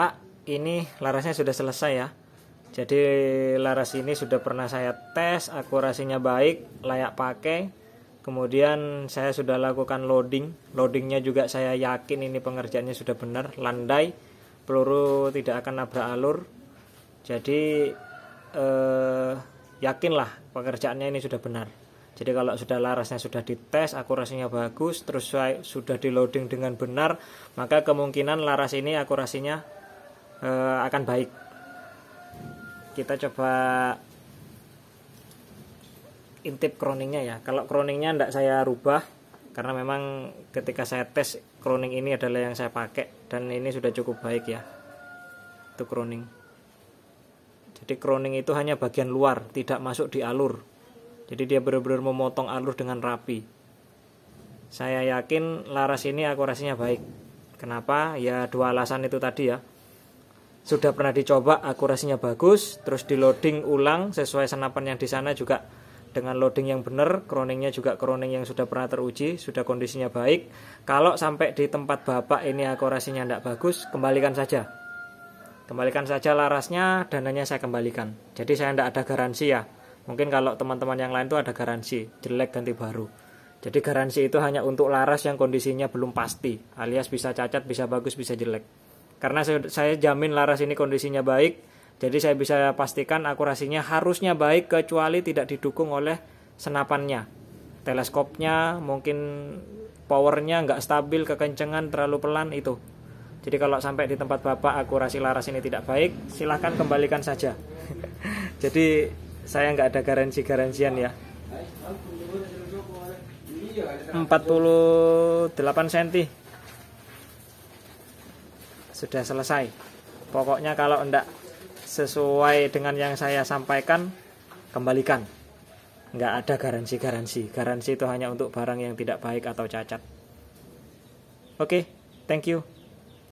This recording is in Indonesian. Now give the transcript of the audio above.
Pak, ini larasnya sudah selesai ya. Jadi laras ini sudah pernah saya tes, akurasinya baik, layak pakai. Kemudian saya sudah lakukan loading. Loadingnya juga saya yakin ini pengerjaannya sudah benar, landai, peluru tidak akan nabrak alur. Jadi eh, yakinlah pekerjaannya ini sudah benar. Jadi kalau sudah larasnya sudah dites, akurasinya bagus, terus sudah di loading dengan benar, maka kemungkinan laras ini akurasinya uh, akan baik kita coba intip kroningnya ya kalau kroningnya tidak saya rubah karena memang ketika saya tes kroning ini adalah yang saya pakai dan ini sudah cukup baik ya itu kroning. jadi kroning itu hanya bagian luar tidak masuk di alur jadi dia benar-benar memotong alur dengan rapi saya yakin laras ini akurasinya baik kenapa ya dua alasan itu tadi ya sudah pernah dicoba akurasinya bagus terus di loading ulang sesuai senapan yang di sana juga dengan loading yang benar, kroningnya juga kroning yang sudah pernah teruji, sudah kondisinya baik. Kalau sampai di tempat bapak ini akurasinya tidak bagus, kembalikan saja. Kembalikan saja larasnya, dananya saya kembalikan. Jadi saya tidak ada garansi ya. Mungkin kalau teman-teman yang lain itu ada garansi, jelek ganti baru. Jadi garansi itu hanya untuk laras yang kondisinya belum pasti, alias bisa cacat, bisa bagus, bisa jelek. Karena saya jamin Laras ini kondisinya baik, jadi saya bisa pastikan akurasinya harusnya baik kecuali tidak didukung oleh senapannya. Teleskopnya mungkin powernya nggak stabil, kekencengan terlalu pelan itu. Jadi kalau sampai di tempat Bapak akurasi Laras ini tidak baik, silahkan kembalikan saja. Jadi saya nggak ada garansi-garansian ya. 48 cm sudah selesai pokoknya kalau enggak sesuai dengan yang saya sampaikan kembalikan enggak ada garansi-garansi garansi itu hanya untuk barang yang tidak baik atau cacat oke okay, thank you